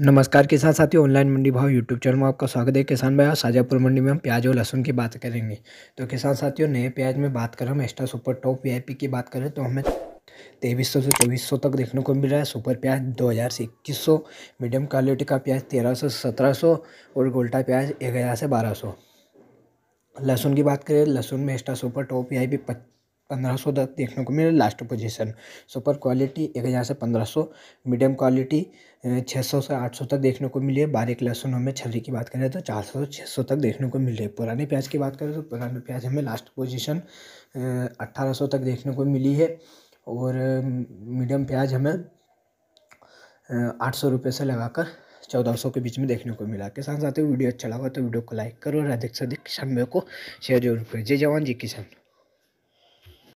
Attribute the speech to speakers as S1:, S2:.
S1: नमस्कार किसान साथियों ऑनलाइन मंडी भाव यूट्यूब चैनल में आपका स्वागत है किसान भाई शाजापुर मंडी में हम प्याज और लहसुन की बात करेंगे तो किसान साथियों नए प्याज में बात करें हम एक्स्ट्रा सुपर टॉप वीआईपी की बात करें तो हमें तेईस सौ से चौबीस सौ तक देखने को मिल रहा है सुपर प्याज दो हज़ार से इक्कीस सौ मीडियम क्वालिटी का प्याज तेरह सौ सत्रह सौ और गोल्टा प्याज एक हज़ार से बारह सौ लहसुन की बात करें लहसुन में extra super top V I P पंद्रह सौ तक देखने को मिला लास्ट पोजीशन सुपर क्वालिटी एक हज़ार से पंद्रह सौ मीडियम क्वालिटी छः सौ से आठ सौ तक देखने को मिली है बारीक लहसुन हमें छवरी की बात करें तो चार सौ से छः सौ तक देखने को मिल रही है पुराने प्याज की बात करें तो पुराने प्याज हमें लास्ट पोजीशन अट्ठारह सौ तक देखने को मिली है और मीडियम प्याज हमें आठ सौ रुपये से लगाकर चौदह सौ के बीच में देखने को मिला किसान साथ वीडियो अच्छा लगा तो वीडियो को लाइक करो और अधिक से अधिक समय को शेयर जरूर करें जय जवान जी किसान